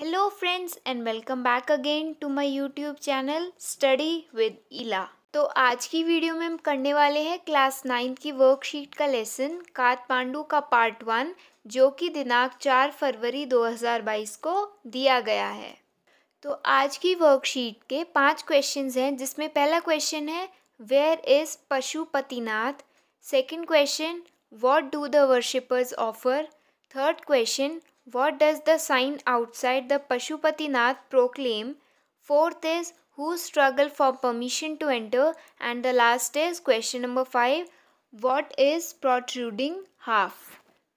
Hello friends and welcome back again to my YouTube channel study with Ila तो आज की video में हम करने वाले हैं क्लास नाइन्थ की वर्कशीट का लेसन पांडू का पार्ट वन जो कि दिनांक चार फरवरी 2022 को दिया गया है तो आज की वर्कशीट के पांच क्वेश्चंस हैं जिसमें पहला क्वेश्चन है where is Pashupatinath second question what do the worshippers offer third question What does the sign outside the Pashupatinath proclaim? Fourth is who struggle for permission to enter and the last is question number 5 what is protruding half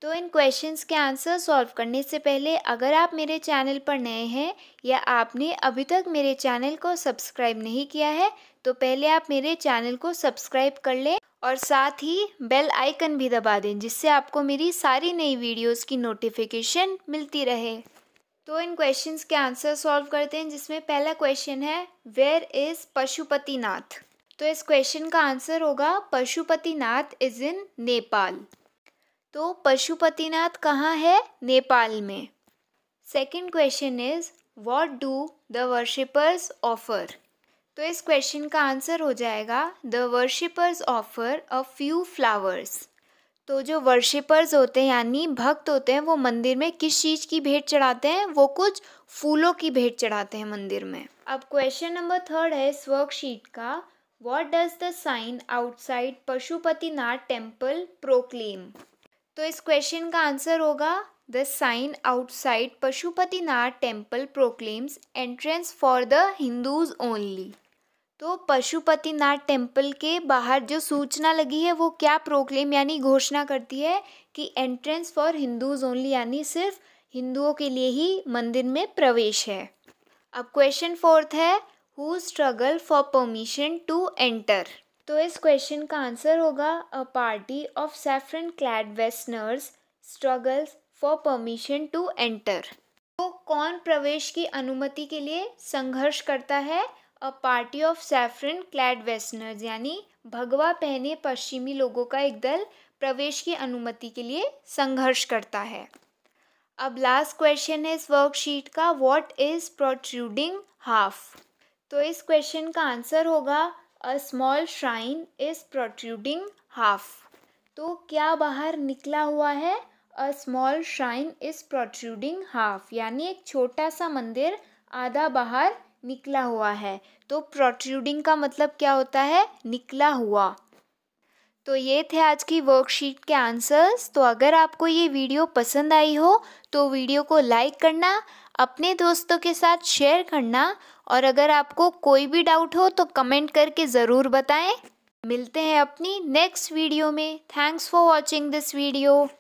तो इन questions के answer solve करने से पहले अगर आप मेरे channel पर नए हैं या आपने अभी तक मेरे चैनल को सब्सक्राइब नहीं किया है तो पहले आप मेरे चैनल को सब्सक्राइब कर लें और साथ ही बेल आइकन भी दबा दें जिससे आपको मेरी सारी नई वीडियोस की नोटिफिकेशन मिलती रहे तो इन क्वेश्चंस के आंसर सॉल्व करते हैं जिसमें पहला क्वेश्चन है वेयर इज़ पशुपतिनाथ तो इस क्वेश्चन का आंसर होगा पशुपतिनाथ इज़ इन नेपाल तो पशुपतिनाथ कहाँ है नेपाल में second question is what do the worshippers offer तो इस क्वेश्चन का आंसर हो जाएगा the worshippers offer a few flowers तो जो वर्शिपर्स होते हैं यानी भक्त होते हैं वो मंदिर में किस चीज़ की भेंट चढ़ाते हैं वो कुछ फूलों की भेंट चढ़ाते हैं मंदिर में अब क्वेश्चन नंबर थर्ड है इस वर्कशीट का what does the sign outside Pashupatinath temple proclaim तो इस क्वेश्चन का आंसर होगा the sign outside Pashupatinath temple proclaims entrance for the Hindus only तो पशुपतिनाथ टेम्पल के बाहर जो सूचना लगी है वो क्या प्रोक्लेम यानी घोषणा करती है कि एंट्रेंस फॉर हिंदूज़ ओनली यानी सिर्फ हिंदुओं के लिए ही मंदिर में प्रवेश है अब क्वेश्चन फोर्थ है who struggle for permission to enter तो इस क्वेश्चन का आंसर होगा a party of saffron clad westerners struggles for permission to enter तो कौन प्रवेश की अनुमति के लिए संघर्ष करता है a party of saffron clad westerners यानी भगवा पहने पश्चिमी लोगों का एक दल प्रवेश की अनुमति के लिए संघर्ष करता है अब लास्ट क्वेश्चन है इस वर्कशीट का व्हाट इज़ प्रोट्रूडिंग हाफ तो इस क्वेश्चन का आंसर होगा a small shrine is protruding half तो क्या बाहर निकला हुआ है a small shrine is protruding half यानी एक छोटा सा मंदिर आधा बाहर निकला हुआ है तो प्रोट्रूडिंग का मतलब क्या होता है निकला हुआ तो ये थे आज की वर्कशीट के आंसर्स तो अगर आपको ये वीडियो पसंद आई हो तो वीडियो को लाइक करना अपने दोस्तों के साथ शेयर करना और अगर आपको कोई भी डाउट हो तो कमेंट करके ज़रूर बताएं मिलते हैं अपनी नेक्स्ट वीडियो में thanks for watching this video